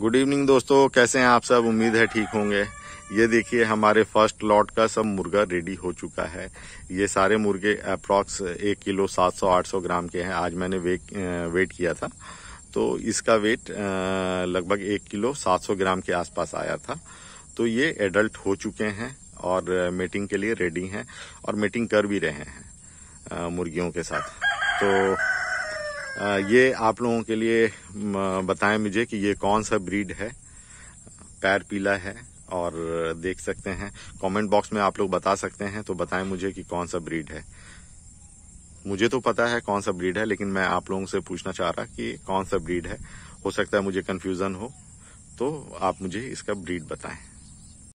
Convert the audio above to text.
good evening दोस्तों कैसे हैं आप सब उम्मीद है ठीक होंगे ये देखिए हमारे फर्स्ट लॉट का सब मुर्गा रेडी हो चुका है ये सारे मुर्गे अप्रॉक्स एक किलो सात सौ आठ सौ ग्राम के हैं आज मैंने वेट वेट किया था तो इसका वेट लगभग एक किलो सात सौ ग्राम के आसपास आया था तो ये एडल्ट हो चुके हैं और मीटिंग के लिए रेडी हैं और मीटिंग कर भी रहे हैं मुर्गियों के साथ तो ये आप लोगों के लिए बताएं मुझे कि ये कौन सा ब्रीड है पैर पीला है और देख सकते हैं कमेंट बॉक्स में आप लोग बता सकते हैं तो बताएं मुझे कि कौन सा ब्रीड है मुझे तो पता है कौन सा ब्रीड है लेकिन मैं आप लोगों से पूछना चाह रहा कि कौन सा ब्रीड है हो सकता है मुझे कन्फ्यूजन हो तो आप मुझे इसका ब्रीड बताएं